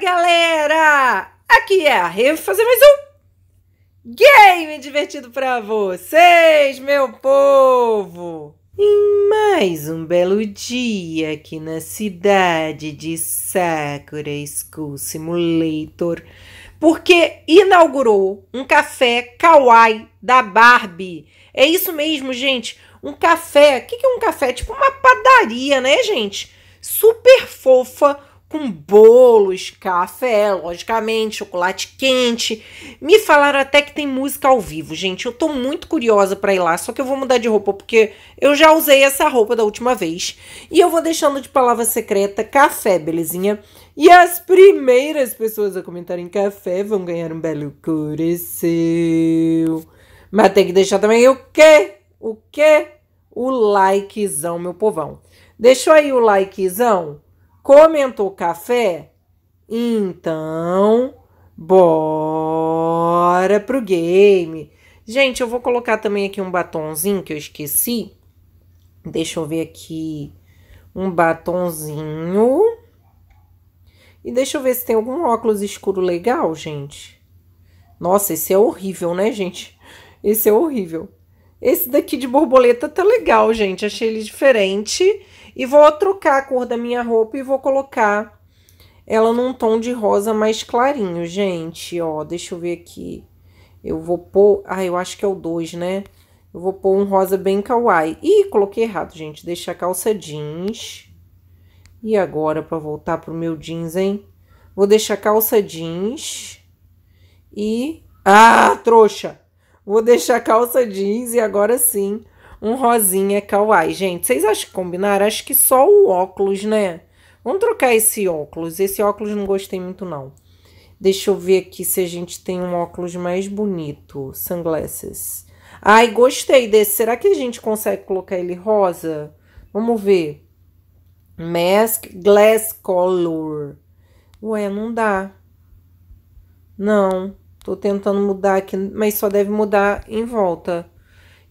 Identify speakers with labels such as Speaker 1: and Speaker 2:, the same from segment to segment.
Speaker 1: galera! Aqui é a Rev fazer mais um game divertido para vocês, meu povo! Em mais um belo dia aqui na cidade de Sakura School Simulator, porque inaugurou um café kawaii da Barbie. É isso mesmo, gente. Um café. O que é um café? Tipo uma padaria, né, gente? Super fofa com bolos, café, logicamente, chocolate quente. Me falaram até que tem música ao vivo, gente. Eu tô muito curiosa para ir lá, só que eu vou mudar de roupa porque eu já usei essa roupa da última vez. E eu vou deixando de palavra secreta café, belezinha? E as primeiras pessoas a comentarem café vão ganhar um belo coração. Mas tem que deixar também o quê? O quê? O likezão, meu povão. Deixou aí o likezão? Comentou café? Então, bora pro game. Gente, eu vou colocar também aqui um batonzinho que eu esqueci. Deixa eu ver aqui um batonzinho. E deixa eu ver se tem algum óculos escuro legal, gente. Nossa, esse é horrível, né, gente? Esse é horrível. Esse daqui de borboleta tá legal, gente. Achei ele diferente. E vou trocar a cor da minha roupa e vou colocar ela num tom de rosa mais clarinho, gente. Ó, deixa eu ver aqui. Eu vou pôr... Ah, eu acho que é o 2, né? Eu vou pôr um rosa bem kawaii. Ih, coloquei errado, gente. Deixa a calça jeans. E agora, para voltar pro meu jeans, hein? Vou deixar a calça jeans. E... Ah, trouxa! Vou deixar calça jeans e agora sim um rosinha kawaii. Gente, vocês acham que combinaram? Acho que só o óculos, né? Vamos trocar esse óculos. Esse óculos não gostei muito, não. Deixa eu ver aqui se a gente tem um óculos mais bonito. Sunglasses. Ai, gostei desse. Será que a gente consegue colocar ele rosa? Vamos ver. Mask Glass Color. Ué, não dá. Não. Tô tentando mudar aqui, mas só deve mudar em volta.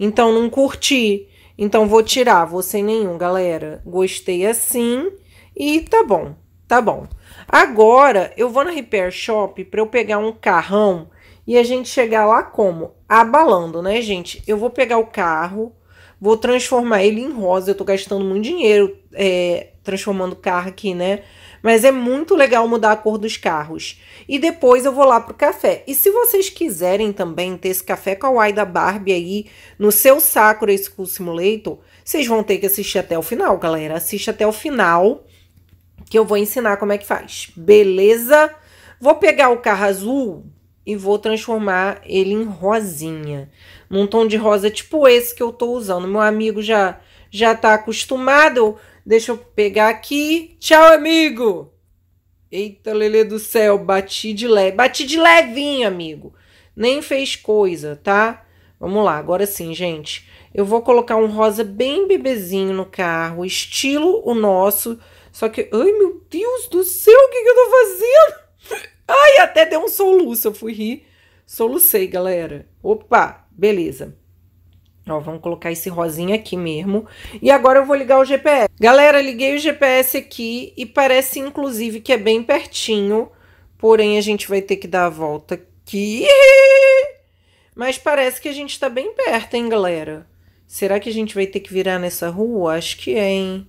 Speaker 1: Então, não curti. Então, vou tirar, vou sem nenhum, galera. Gostei assim e tá bom, tá bom. Agora, eu vou na Repair Shop para eu pegar um carrão e a gente chegar lá como? Abalando, né, gente? Eu vou pegar o carro, vou transformar ele em rosa. Eu tô gastando muito dinheiro é, transformando o carro aqui, né? Mas é muito legal mudar a cor dos carros. E depois eu vou lá pro café. E se vocês quiserem também ter esse café kawaii da Barbie aí no seu Sakura School Simulator, vocês vão ter que assistir até o final, galera. Assiste até o final que eu vou ensinar como é que faz. Beleza? Vou pegar o carro azul e vou transformar ele em rosinha. Num tom de rosa tipo esse que eu tô usando. Meu amigo já já tá acostumado. Deixa eu pegar aqui. Tchau, amigo! Eita, Lele do céu, bati de leve. Bati de levinho, amigo. Nem fez coisa, tá? Vamos lá, agora sim, gente. Eu vou colocar um rosa bem bebezinho no carro, estilo o nosso. Só que, ai meu Deus do céu, o que, que eu tô fazendo? Ai, até deu um soluço, eu fui rir. Solucei, galera. Opa, beleza. Ó, vamos colocar esse rosinha aqui mesmo. E agora eu vou ligar o GPS. Galera, liguei o GPS aqui e parece, inclusive, que é bem pertinho. Porém, a gente vai ter que dar a volta aqui. Mas parece que a gente tá bem perto, hein, galera? Será que a gente vai ter que virar nessa rua? Acho que é, hein?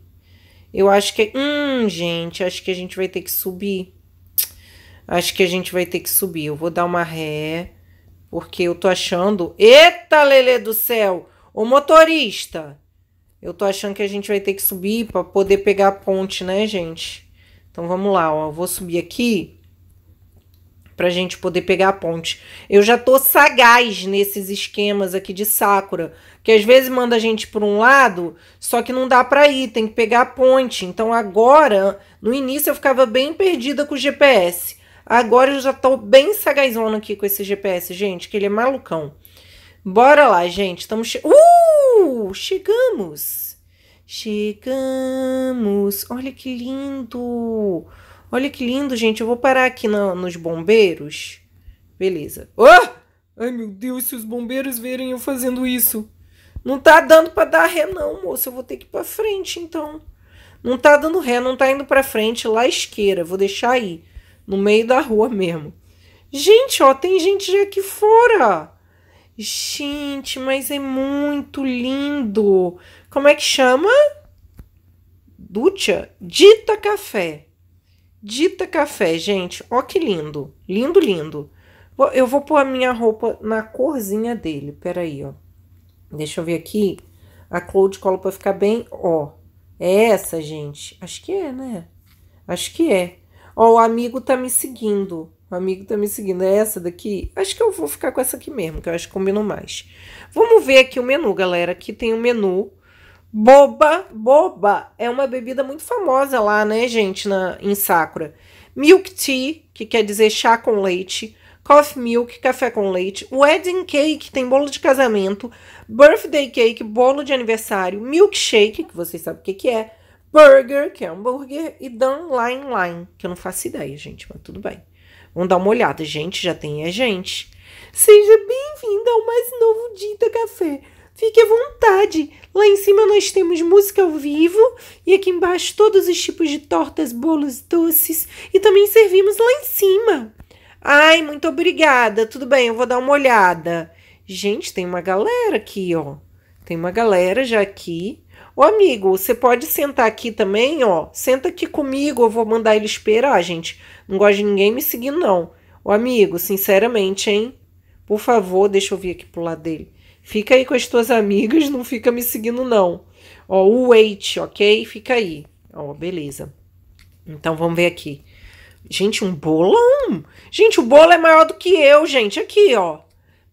Speaker 1: Eu acho que é... Hum, gente, acho que a gente vai ter que subir. Acho que a gente vai ter que subir. Eu vou dar uma ré... Porque eu tô achando. Eita, Lelê do céu! O motorista! Eu tô achando que a gente vai ter que subir para poder pegar a ponte, né, gente? Então vamos lá, ó. Eu vou subir aqui pra gente poder pegar a ponte. Eu já tô sagaz nesses esquemas aqui de Sakura, que às vezes manda a gente por um lado, só que não dá para ir, tem que pegar a ponte. Então agora, no início eu ficava bem perdida com o GPS. Agora eu já tô bem sagazona aqui com esse GPS, gente, que ele é malucão. Bora lá, gente. Estamos. Che... Uh! Chegamos! Chegamos! Olha que lindo! Olha que lindo, gente. Eu vou parar aqui no, nos bombeiros. Beleza. Oh! Ai, meu Deus, se os bombeiros verem eu fazendo isso. Não tá dando para dar ré, não, moço. Eu vou ter que ir pra frente, então. Não tá dando ré, não tá indo pra frente. Lá esquerda, vou deixar aí no meio da rua mesmo. Gente, ó, tem gente já aqui fora. Gente, mas é muito lindo. Como é que chama? Ducha? Dita Café. Dita Café, gente. Ó que lindo. Lindo, lindo. Eu vou pôr a minha roupa na corzinha dele. Peraí, ó. Deixa eu ver aqui. A Cloud cola pra ficar bem. Ó. É essa, gente. Acho que é, né? Acho que é. Ó, o amigo tá me seguindo. O amigo tá me seguindo. É essa daqui? Acho que eu vou ficar com essa aqui mesmo, que eu acho que combina mais. Vamos ver aqui o menu, galera. Aqui tem o um menu. Boba, boba. É uma bebida muito famosa lá, né, gente, na, em Sakura. Milk tea, que quer dizer chá com leite. Coffee milk, café com leite. Wedding cake, tem bolo de casamento. Birthday cake, bolo de aniversário. Milkshake, que vocês sabem o que, que é Burger, que é hambúrguer, e Dan Line Line, que eu não faço ideia, gente, mas tudo bem. Vamos dar uma olhada. Gente, já tem a gente. Seja bem-vindo ao mais novo Dita Café. Fique à vontade. Lá em cima nós temos música ao vivo e aqui embaixo todos os tipos de tortas, bolos, doces e também servimos lá em cima. Ai, muito obrigada. Tudo bem, eu vou dar uma olhada. Gente, tem uma galera aqui, ó. Tem uma galera já aqui. Ô amigo, você pode sentar aqui também, ó. Senta aqui comigo, eu vou mandar ele esperar, gente. Não gosto de ninguém me seguindo, não. Ô amigo, sinceramente, hein? Por favor, deixa eu vir aqui pro lado dele. Fica aí com as tuas amigas, não fica me seguindo, não. Ó, o wait, ok? Fica aí. Ó, beleza. Então vamos ver aqui. Gente, um bolão! Gente, o bolo é maior do que eu, gente. Aqui, ó.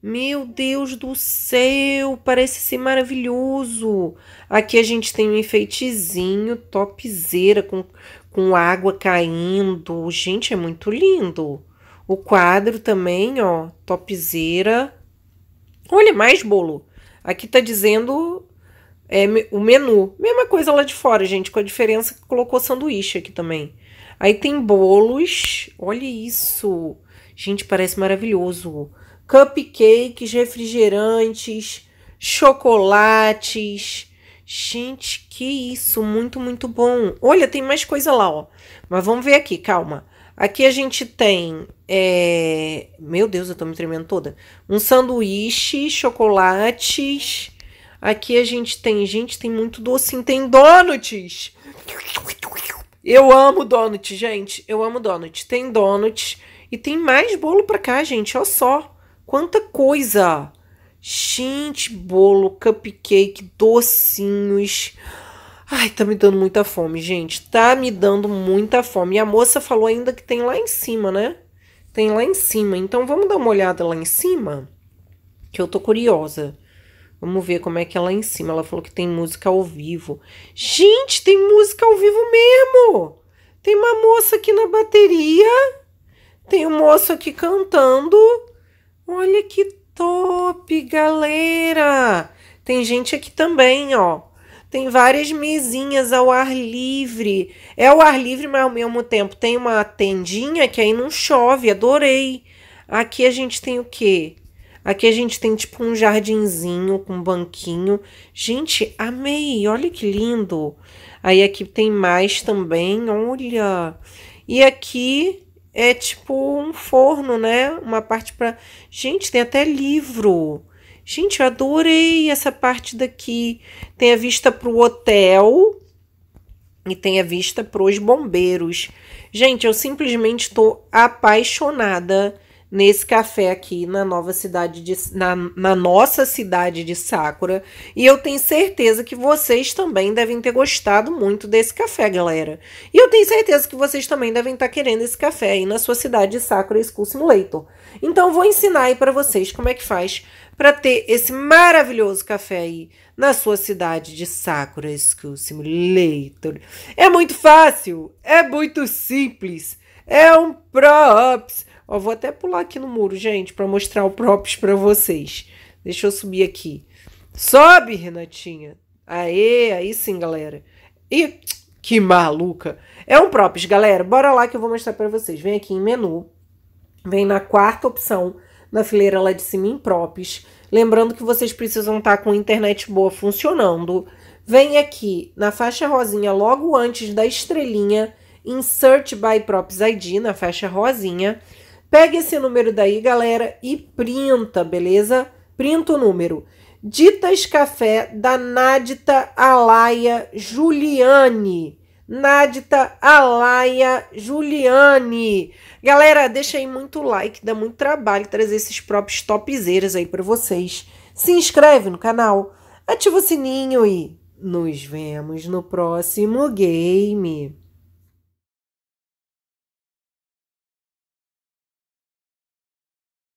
Speaker 1: Meu Deus do céu, parece ser maravilhoso. Aqui a gente tem um enfeitezinho, topzera com, com água caindo. Gente, é muito lindo. O quadro também, ó, topzera. Olha, mais bolo. Aqui tá dizendo é, o menu. Mesma coisa lá de fora, gente, com a diferença que colocou sanduíche aqui também. Aí tem bolos. Olha isso. Gente, parece maravilhoso cupcakes, refrigerantes, chocolates. Gente, que isso, muito, muito bom. Olha, tem mais coisa lá, ó. Mas vamos ver aqui, calma. Aqui a gente tem. É... Meu Deus, eu tô me tremendo toda. Um sanduíche, chocolates. Aqui a gente tem. Gente, tem muito docinho. Tem donuts. Eu amo donuts, gente. Eu amo donuts. Tem donuts E tem mais bolo pra cá, gente. Olha só. Quanta coisa! Gente, bolo, cupcake, docinhos. Ai, tá me dando muita fome, gente. Tá me dando muita fome. E a moça falou ainda que tem lá em cima, né? Tem lá em cima. Então vamos dar uma olhada lá em cima, que eu tô curiosa. Vamos ver como é que é lá em cima. Ela falou que tem música ao vivo. Gente, tem música ao vivo mesmo! Tem uma moça aqui na bateria. Tem um moço aqui cantando. Olha que top, galera! Tem gente aqui também, ó. Tem várias mesinhas ao ar livre. É ao ar livre, mas ao mesmo tempo tem uma tendinha que aí não chove. Adorei. Aqui a gente tem o quê? Aqui a gente tem tipo um jardinzinho com um banquinho. Gente, amei. Olha que lindo. Aí aqui tem mais também. Olha. E aqui é tipo um forno, né? Uma parte para. Gente, tem até livro. Gente, eu adorei essa parte daqui. Tem a vista para o hotel e tem a vista para os bombeiros. Gente, eu simplesmente estou apaixonada nesse café aqui na nova cidade de, na, na nossa cidade de Sakura. E eu tenho certeza que vocês também devem ter gostado muito desse café, galera. E eu tenho certeza que vocês também devem estar querendo esse café aí na sua cidade de Sakura School Simulator. Então vou ensinar aí para vocês como é que faz para ter esse maravilhoso café aí na sua cidade de Sakura School Simulator. É muito fácil, é muito simples. É um props Ó, vou até pular aqui no muro, gente, para mostrar o props para vocês. Deixa eu subir aqui. Sobe, Renatinha. Aê, aí sim, galera. E que maluca. É um props, galera. Bora lá que eu vou mostrar para vocês. Vem aqui em menu. Vem na quarta opção, na fileira lá de cima em props. Lembrando que vocês precisam estar tá com internet boa funcionando. Vem aqui na faixa rosinha logo antes da estrelinha, insert by props ID na faixa rosinha. Pega esse número daí, galera, e printa, beleza? Printa o número. Ditas Café da Nádita Alaia Juliane. Nádita Alaia Juliane. Galera, deixa aí muito like, dá muito trabalho trazer esses próprios topzeiras aí para vocês. Se inscreve no canal, ativa o sininho e nos vemos no próximo game.